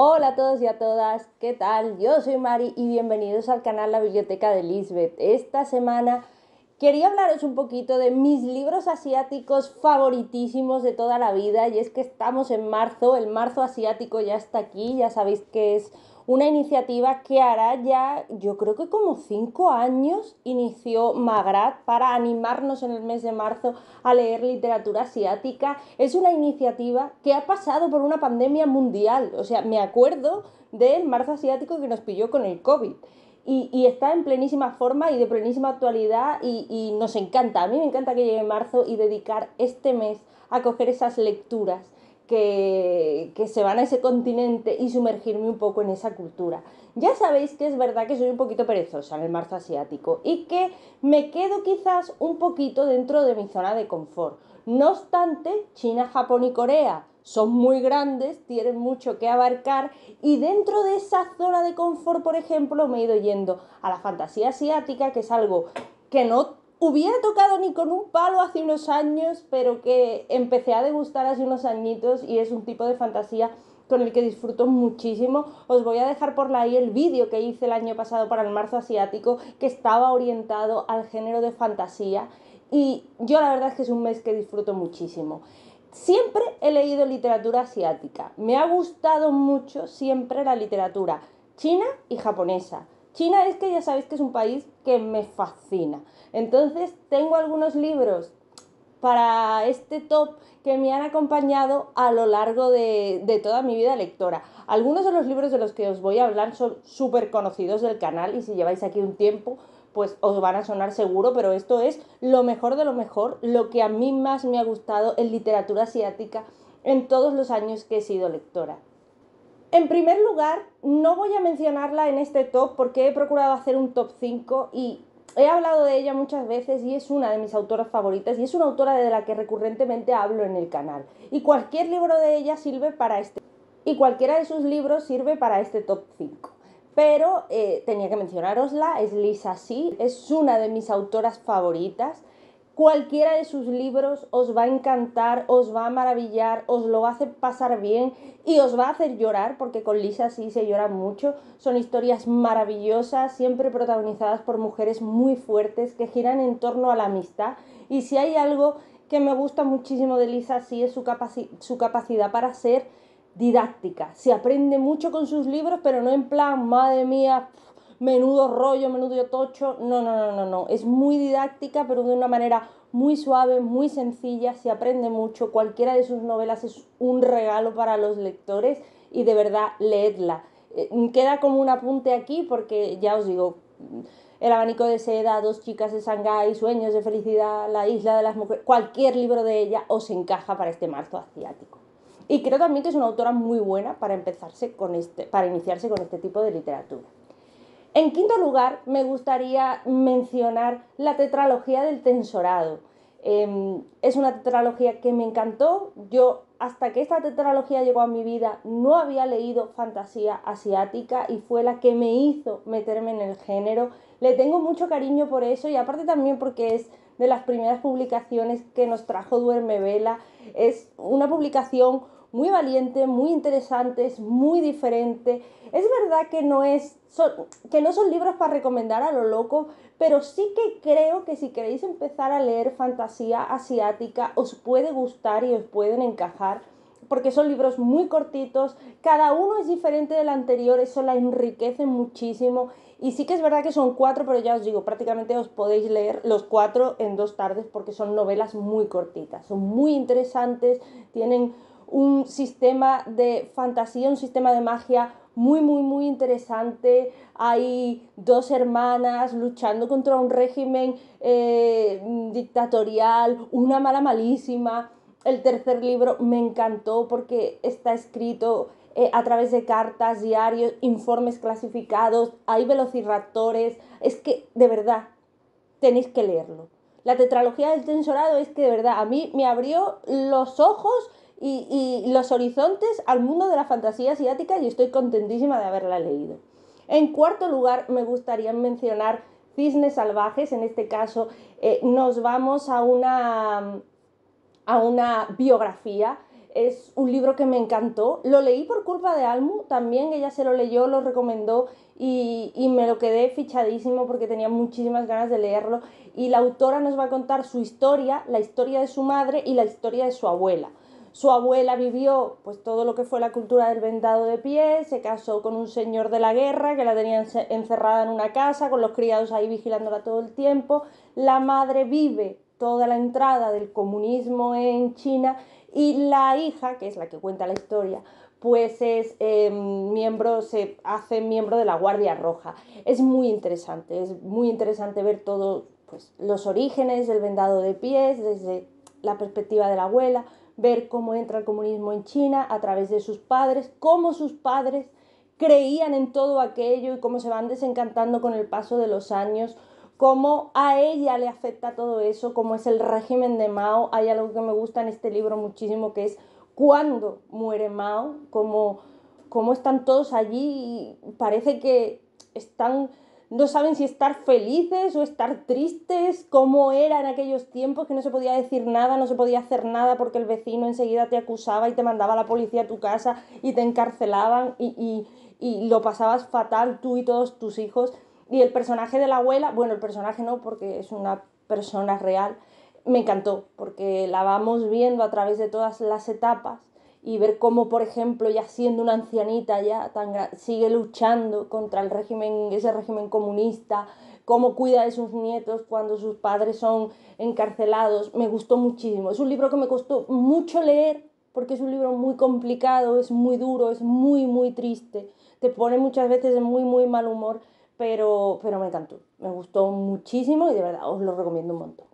Hola a todos y a todas, ¿qué tal? Yo soy Mari y bienvenidos al canal La Biblioteca de Lisbeth. Esta semana quería hablaros un poquito de mis libros asiáticos favoritísimos de toda la vida y es que estamos en marzo, el marzo asiático ya está aquí, ya sabéis que es una iniciativa que hará ya, yo creo que como cinco años, inició Magrat para animarnos en el mes de marzo a leer literatura asiática. Es una iniciativa que ha pasado por una pandemia mundial. O sea, me acuerdo del marzo asiático que nos pilló con el COVID. Y, está en plenísima forma y de plenísima actualidad y, y, nos encanta. A mí me encanta que llegue marzo y dedicar este mes a coger esas lecturas que, se van a ese continente y sumergirme un poco en esa cultura. Ya sabéis que es verdad que soy un poquito perezosa en el marzo asiático y que me quedo quizás un poquito dentro de mi zona de confort. No obstante, China, Japón y Corea son muy grandes, tienen mucho que abarcar y dentro de esa zona de confort, por ejemplo, me he ido yendo a la fantasía asiática, que es algo que no hubiera tocado ni con un palo hace unos años, pero que empecé a degustar hace unos añitos y es un tipo de fantasía con el que disfruto muchísimo. Os voy a dejar por ahí el vídeo que hice el año pasado para el marzo asiático, que estaba orientado al género de fantasía. Y yo la verdad es que es un mes que disfruto muchísimo. Siempre he leído literatura asiática. Me ha gustado mucho siempre la literatura china y japonesa. China es que ya sabéis que es un país que me fascina. Entonces tengo algunos libros para este top que me han acompañado a lo largo de, toda mi vida lectora. Algunos de los libros de los que os voy a hablar son súper conocidos del canal y si lleváis aquí un tiempo, pues os van a sonar seguro, pero esto es lo mejor de lo mejor, lo que a mí más me ha gustado en literatura asiática en todos los años que he sido lectora. En primer lugar, no voy a mencionarla en este top porque he procurado hacer un top 5 y he hablado de ella muchas veces y es una de mis autoras favoritas y es una autora de la que recurrentemente hablo en el canal. Y cualquier libro de ella sirve para este... Y cualquiera de sus libros sirve para este top 5 pero eh, tenía que mencionarosla, es Lisa See, es una de mis autoras favoritas Cualquiera de sus libros os va a encantar, os va a maravillar, os lo va a hacer pasar bien y os va a hacer llorar, porque con Lisa sí se llora mucho. Son historias maravillosas, siempre protagonizadas por mujeres muy fuertes que giran en torno a la amistad. Y si hay algo que me gusta muchísimo de Lisa, sí es su, capacidad para ser didáctica. Se aprende mucho con sus libros, pero no en plan, madre mía, menudo rollo, menudo tocho. No, no, no, no, no. Es muy didáctica, pero de una manera muy suave, muy sencilla, se aprende mucho. Cualquiera de sus novelas es un regalo para los lectores y de verdad, leedla. Eh, queda como un apunte aquí porque ya os digo, el abanico de seda, dos chicas de Shanghái, sueños de felicidad, la isla de las mujeres, cualquier libro de ella os encaja para este marzo asiático. Y creo también que es una autora muy buena para empezarse este, para iniciarse con este tipo de literatura. En quinto lugar, me gustaría mencionar la tetralogía del tensorado. Em, es una tetralogía que me encantó. Yo, hasta que esta tetralogía llegó a mi vida, no había leído fantasía asiática y fue la que me hizo meterme en el género. Le tengo mucho cariño por eso y aparte también porque es de las primeras publicaciones que nos trajo Duerme Vela. Es una publicación muy valiente, muy interesante, es muy diferente. Es verdad que no, es, son, que no son libros para recomendar a lo loco, pero sí que creo que si queréis empezar a leer fantasía asiática os puede gustar y os pueden encajar porque son libros muy cortitos, cada uno es diferente del anterior, eso la enriquece muchísimo. Y sí que es verdad que son cuatro, pero ya os digo, prácticamente os podéis leer los cuatro en dos tardes porque son novelas muy cortitas, son muy interesantes, tienen un sistema de fantasía, un sistema de magia muy, muy, muy interesante. Hay dos hermanas luchando contra un régimen eh, dictatorial, una mala malísima. El tercer libro me encantó porque está escrito eh, a través de cartas, diarios, informes clasificados, hay velociraptores. Es que, de verdad, tenéis que leerlo. La tetralogía del tensorado es que, de verdad, a mí me abrió los ojos y, los horizontes al mundo de la fantasía asiática y estoy contentísima de haberla leído. En cuarto lugar, me gustaría mencionar Cisnes Salvajes, en este caso eh, nos vamos a una, biografía es un libro que me encantó. Lo leí por culpa de Almu, también ella se lo leyó, lo recomendó y, y, me lo quedé fichadísimo porque tenía muchísimas ganas de leerlo. Y la autora nos va a contar su historia, la historia de su madre y la historia de su abuela. Su abuela vivió pues todo lo que fue la cultura del vendado de pies, se casó con un señor de la guerra que la tenía encerrada en una casa con los criados ahí vigilándola todo el tiempo. La madre vive toda la entrada del comunismo en China y la hija, que es la que cuenta la historia, pues es em, miembro, se hace miembro de la Guardia Roja. Es muy interesante, es muy interesante ver todos pues, los orígenes del vendado de pies desde la perspectiva de la abuela, ver cómo entra el comunismo en China a través de sus padres, cómo sus padres creían en todo aquello y cómo se van desencantando con el paso de los años, cómo a ella le afecta todo eso, cómo es el régimen de Mao. Hay algo que me gusta en este libro muchísimo que es cuándo muere Mao, cómo, cómo están todos allí y parece que están no saben si estar felices o estar tristes, como era en aquellos tiempos que no se podía decir nada, no se podía hacer nada porque el vecino enseguida te acusaba y te mandaba a la policía a tu casa y te encarcelaban y, y lo pasabas fatal tú y todos tus hijos. Y el personaje de la abuela, bueno, el personaje no porque es una persona real, me encantó porque la vamos viendo a través de todas las etapas y ver cómo, por ejemplo, ya siendo una ancianita, ya tan sigue luchando contra el régimen, ese régimen comunista, cómo cuida de sus nietos cuando sus padres son encarcelados, me gustó muchísimo. Es un libro que me costó mucho leer porque es un libro muy complicado, es muy duro, es muy, muy triste, te pone muchas veces en muy, muy mal humor, pero, pero me encantó, me gustó muchísimo y de verdad os lo recomiendo un montón.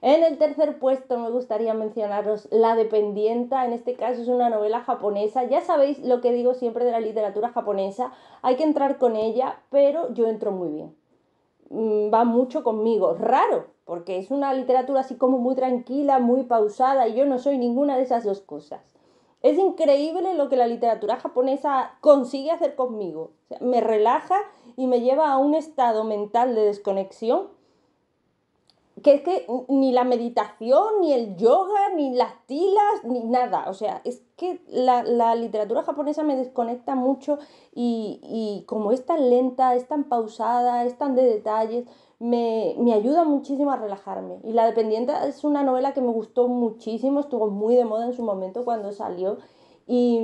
En el tercer puesto me gustaría mencionaros La Dependienta, en este caso es una novela japonesa, ya sabéis lo que digo siempre de la literatura japonesa, hay que entrar con ella, pero yo entro muy bien, mm, va mucho conmigo, raro, porque es una literatura así como muy tranquila, muy pausada, y yo no soy ninguna de esas dos cosas. Es increíble lo que la literatura japonesa consigue hacer conmigo. me relaja y me lleva a un estado mental de desconexión que es que ni la meditación, ni el yoga, ni las tilas, ni nada. O sea, es que la, literatura japonesa me desconecta mucho y, como es tan lenta, es tan pausada, es tan de detalles, me, ayuda muchísimo a relajarme. Y La Dependiente es una novela que me gustó muchísimo, estuvo muy de moda en su momento cuando salió. Y,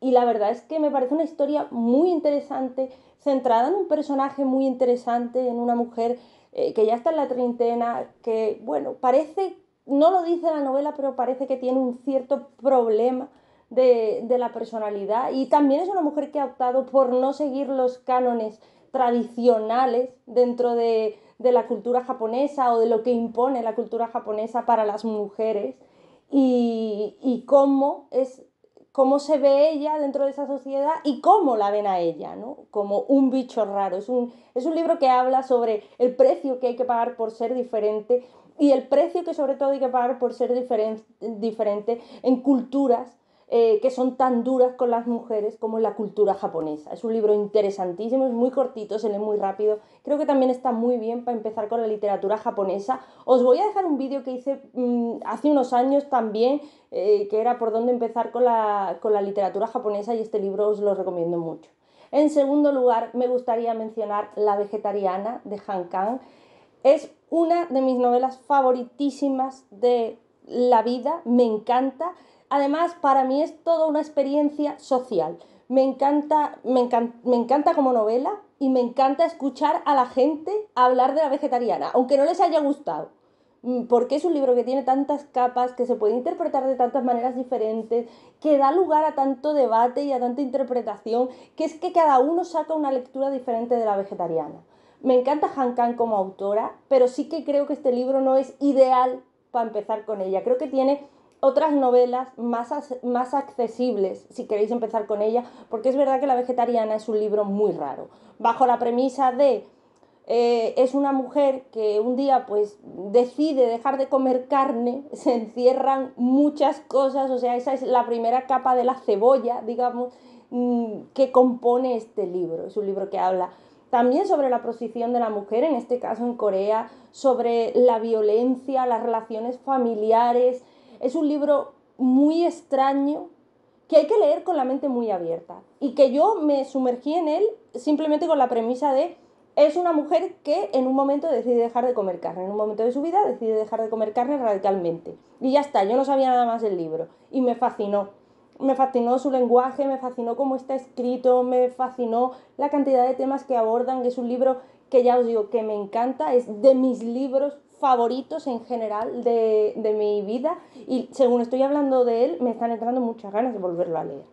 y la verdad es que me parece una historia muy interesante, centrada en un personaje muy interesante, en una mujer eh, que ya está en la treintena, que bueno, parece, no lo dice la novela, pero parece que tiene un cierto problema de, la personalidad y también es una mujer que ha optado por no seguir los cánones tradicionales dentro de, la cultura japonesa o de lo que impone la cultura japonesa para las mujeres y, y cómo es cómo se ve ella dentro de esa sociedad y cómo la ven a ella, ¿no? Como un bicho raro. Es un, libro que habla sobre el precio que hay que pagar por ser diferente y el precio que sobre todo hay que pagar por ser diferente en culturas eh, que son tan duras con las mujeres como en la cultura japonesa. Es un libro interesantísimo, es muy cortito, se lee muy rápido. Creo que también está muy bien para empezar con la literatura japonesa. Os voy a dejar un vídeo que hice mm, hace unos años también, eh, que era por dónde empezar con la, con la literatura japonesa y este libro os lo recomiendo mucho. En segundo lugar, me gustaría mencionar La vegetariana de Han Kang. Es una de mis novelas favoritísimas de la vida, me encanta. Además, para mí es toda una experiencia social. Me encanta, me, encanta como novela y me encanta escuchar a la gente hablar de la vegetariana, aunque no les haya gustado mm, porque es un libro que tiene tantas capas, que se puede interpretar de tantas maneras diferentes, que da lugar a tanto debate y a tanta interpretación, que es que cada uno saca una lectura diferente de la vegetariana. Me encanta Han Kang como autora, pero sí que creo que este libro no es ideal para empezar con ella. Creo que tiene otras novelas más, más accesibles, si queréis empezar con ella, porque es verdad que La Vegetariana es un libro muy raro, bajo la premisa de eh, es una mujer que un día pues decide dejar de comer carne, se encierran muchas cosas, o sea, esa es la primera capa de la cebolla, digamos, mm, que compone este libro. Es un libro que habla también sobre la posición de la mujer, en este caso en Corea, sobre la violencia, las relaciones familiares, es un libro muy extraño que hay que leer con la mente muy abierta y que yo me sumergí en él simplemente con la premisa de es una mujer que en un momento decide dejar de comer carne, en un momento de su vida decide dejar de comer carne radicalmente. Y ya está, yo no sabía nada más del libro y me fascinó. Me fascinó su lenguaje, me fascinó cómo está escrito, me fascinó la cantidad de temas que abordan, que es un libro que ya os digo que me encanta, es de mis libros favoritos en general de, de mi vida y según estoy hablando de él me están entrando muchas ganas de volverlo a leer.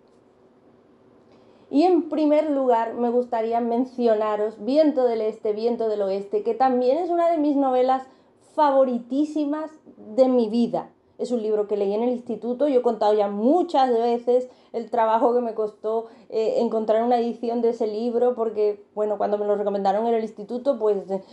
Y en primer lugar me gustaría mencionaros Viento del Este, Viento del Oeste, que también es una de mis novelas favoritísimas de mi vida. Es un libro que leí en el instituto, yo he contado ya muchas veces el trabajo que me costó eh, encontrar una edición de ese libro, porque, bueno, cuando me lo recomendaron en el instituto, pues eh,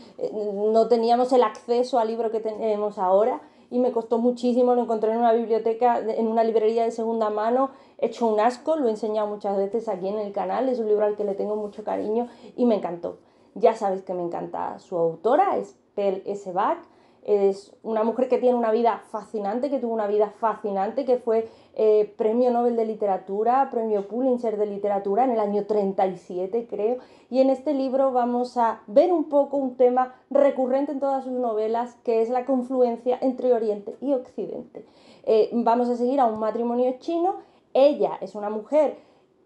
no teníamos el acceso al libro que tenemos ahora y me costó muchísimo, lo encontré en una biblioteca, en una librería de segunda mano, hecho un asco, lo he enseñado muchas veces aquí en el canal, es un libro al que le tengo mucho cariño y me encantó. Ya sabéis que me encanta su autora, es Pel S. Bach, es una mujer que tiene una vida fascinante, que tuvo una vida fascinante, que fue eh, premio Nobel de Literatura, premio Pulitzer de Literatura en el año 37 creo. Y en este libro vamos a ver un poco un tema recurrente en todas sus novelas, que es la confluencia entre Oriente y Occidente. Eh, vamos a seguir a un matrimonio chino. Ella es una mujer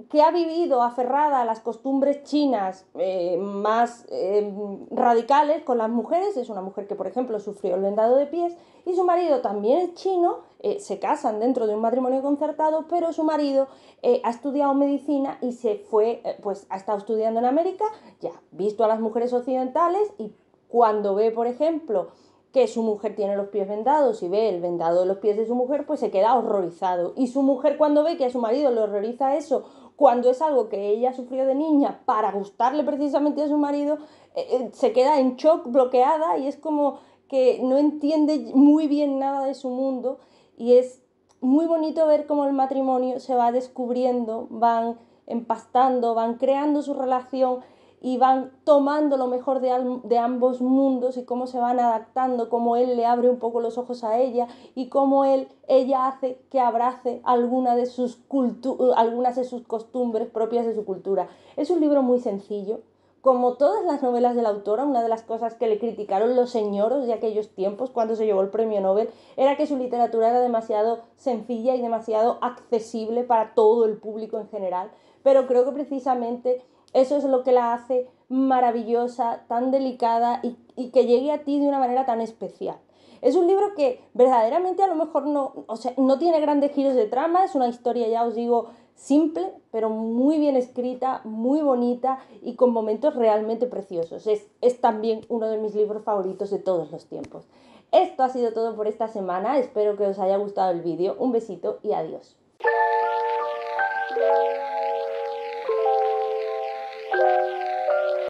que ha vivido aferrada a las costumbres chinas eh, más eh, radicales con las mujeres, es una mujer que por ejemplo sufrió el vendado de pies, y su marido también es chino, eh, se casan dentro de un matrimonio concertado, pero su marido ha estudiado medicina y se fue, pues ha estado estudiando en América, ya, visto a las mujeres occidentales y cuando ve por ejemplo que su mujer tiene los pies vendados y ve el vendado de los pies de su mujer, pues se queda horrorizado. Y su mujer cuando ve que a su marido le horroriza eso cuando es algo que ella sufrió de niña para gustarle precisamente a su marido, eh, eh, se queda en shock, bloqueada y es como que no entiende muy bien nada de su mundo y es muy bonito ver cómo el matrimonio se va descubriendo, van empastando, van creando su relación y van tomando lo mejor de, ambos mundos y cómo se van adaptando, cómo él le abre un poco los ojos a ella y cómo él, ella hace que abrace alguna de sus algunas de sus costumbres propias de su cultura. Es un libro muy sencillo. Como todas las novelas de la autora, una de las cosas que le criticaron los señores de aquellos tiempos cuando se llevó el premio Nobel era que su literatura era demasiado sencilla y demasiado accesible para todo el público en general. Pero creo que precisamente eso es lo que la hace maravillosa, tan delicada y, que llegue a ti de una manera tan especial. Es un libro que verdaderamente a lo mejor no, no tiene grandes giros de trama, es una historia, ya os digo, simple, pero muy bien escrita, muy bonita y con momentos realmente preciosos. Es, es también uno de mis libros favoritos de todos los tiempos. Esto ha sido todo por esta semana, espero que os haya gustado el vídeo, un besito y adiós. Bye.